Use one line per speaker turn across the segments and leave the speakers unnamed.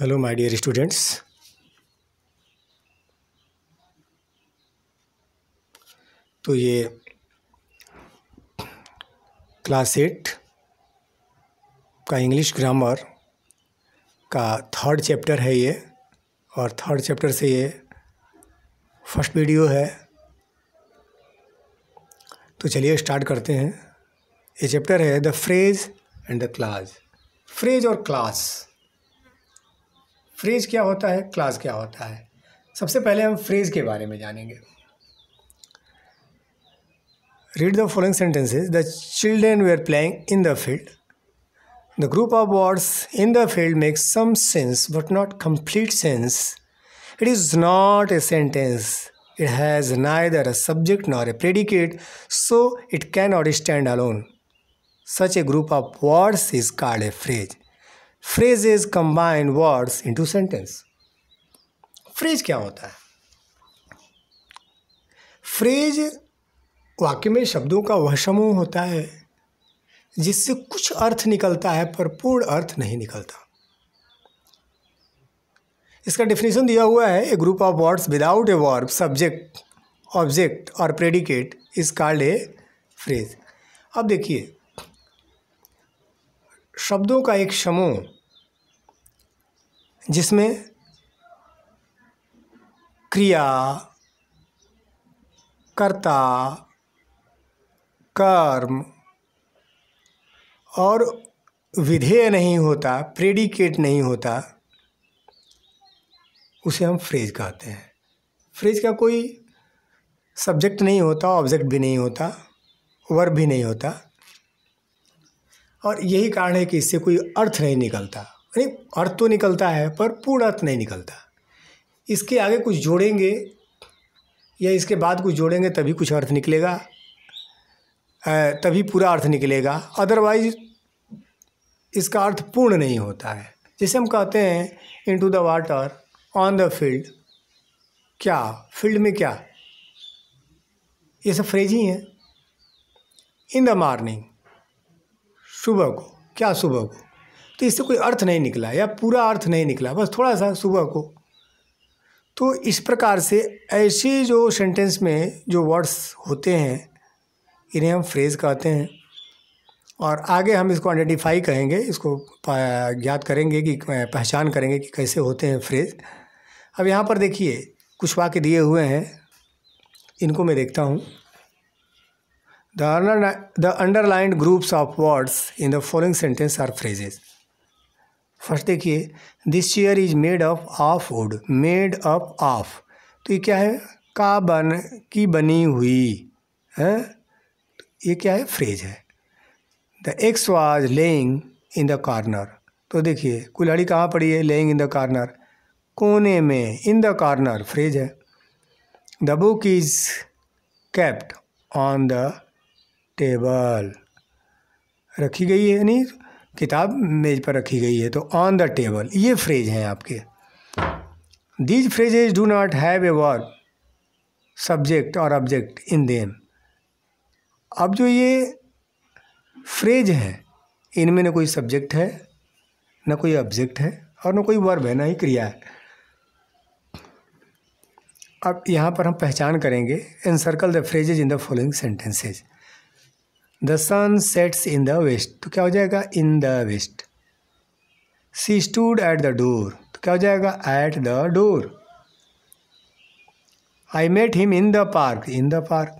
Hello my dear students तो ये class eight का इंग्लिश ग्रामर का थर्ड चैप्टर है ये और थर्ड चैप्टर से ये फर्स्ट वीडियो है तो चलिए स्टार्ट करते हैं ये चैप्टर है the phrase and the clause phrase और क्लास फ्रेज क्या होता है क्लास क्या होता है सबसे पहले हम फ्रेज के बारे में जानेंगे read the following sentences the children we are playing in the field the group of words in the field make some sense but not complete sense it is not a sentence it it has a subject nor a predicate so it can not stand alone such a group of words is called a phrase phrases combine words into sentence phrase क्या होता है phrase वाक्य में शब्दों का वह समूह होता है जिससे कुछ अर्थ निकलता है पर पूर्ण अर्थ नहीं निकलता इसका डिफिनेशन दिया हुआ है a group of words without a verb subject object और predicate is called a phrase अब देखिए शब्दों का एक समूह जिसमें क्रिया कर्ता कर्म और विधेय नहीं होता प्रेडिकेट नहीं होता उसे हम फ्रेज कहते हैं फ्रेज का कोई सब्जेक्ट नहीं होता ऑब्जेक्ट भी नहीं होता वर्ब भी नहीं होता और यही कारण है कि इससे कोई अर्थ नहीं निकलता यानी अर्थ तो निकलता है पर पूर्ण अर्थ नहीं निकलता इसके आगे कुछ जोड़ेंगे या इसके बाद कुछ जोड़ेंगे तभी कुछ अर्थ निकलेगा तभी पूरा अर्थ निकलेगा अदरवाइज इसका अर्थ पूर्ण नहीं होता है जैसे हम कहते हैं into the water on the field क्या फील्ड में क्या ये सब फ्रेज ही हैं इन द मॉर्निंग सुबह को क्या सुबह को तो इससे कोई अर्थ नहीं निकला या पूरा अर्थ नहीं निकला बस थोड़ा सा सुबह को तो इस प्रकार से ऐसे जो सेंटेंस में जो वर्ड्स होते हैं इन्हें हम फ्रेज कहते हैं और आगे हम इसको आइडेंटिफाई कहेंगे इसको ज्ञात करेंगे कि पहचान करेंगे कि कैसे होते हैं फ्रेज अब यहाँ पर देखिए कुछ वाक्य दिए हुए हैं इनको मैं देखता हूँ The, under, the underlined groups of words in the following sentence are phrases. First देखिए this chair is made up of wood made up of तो ये क्या है का बन की बनी हुई है ये क्या है फ्रेज है the axe was lying in the corner तो देखिए कुल्हाड़ी कहाँ पड़ी है लेइंग इन द कॉर्नर कोने में इन द कॉर्नर फ्रेज है the book is kept on the table रखी गई है यानी किताब मेज़ पर रखी गई है तो ऑन द टेबल ये फ्रेज हैं आपके these phrases do not have a verb subject और ऑब्जेक्ट इन देम अब जो ये फ्रेज हैं इनमें न कोई सब्जेक्ट है न कोई ऑब्जेक्ट है और न कोई वर्ब है ना ही क्रिया है अब यहाँ पर हम पहचान करेंगे encircle the phrases in the following sentences the sun sets in the west तो क्या हो जाएगा in the west she stood at the door तो क्या हो जाएगा at the door I met him in the park in the park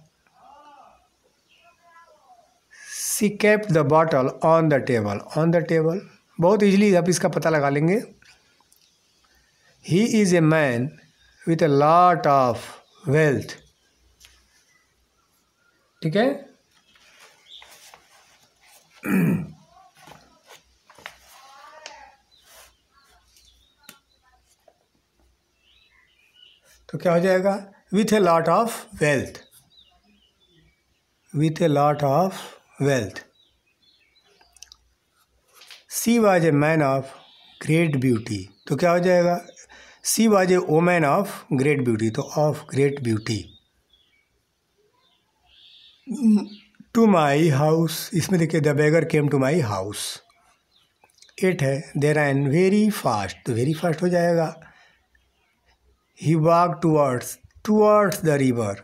she kept the bottle on the table on the table बहुत इजीली आप इसका पता लगा लेंगे he is a man with a lot of wealth ठीक है तो क्या हो जाएगा with a lot of wealth with a lot of wealth she was a man of great beauty तो क्या हो जाएगा she was a woman of great beauty तो of great beauty to my house इसमें देखिए the beggar came to my house एट है they ran very fast तो वेरी फास्ट हो जाएगा he walk towards towards the river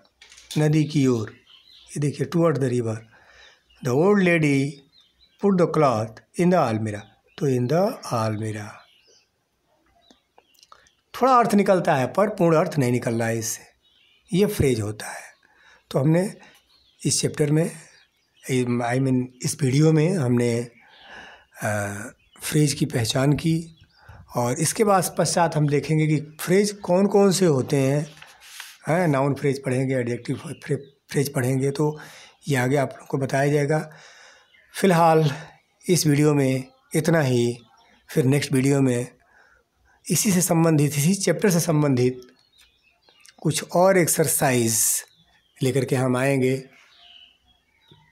नदी की ओर ये देखिए towards the river the old lady put the cloth in the आलमीरा तो इन द आलमीरा थोड़ा अर्थ निकलता है पर पूर्ण अर्थ नहीं निकल रहा है इससे ये फ्रेज होता है तो हमने इस चैप्टर में आई मीन इस वीडियो में हमने फ्रिज की पहचान की और इसके बाद पश्चात हम देखेंगे कि फ्रिज कौन कौन से होते हैं है नाउन फ्रेज पढ़ेंगे एडजेक्टिव फ्रिज पढ़ेंगे तो ये आगे आप लोग को बताया जाएगा फ़िलहाल इस वीडियो में इतना ही फिर नेक्स्ट वीडियो में इसी से संबंधित इसी चैप्टर से संबंधित कुछ और एक्सरसाइज लेकर के हम आएंगे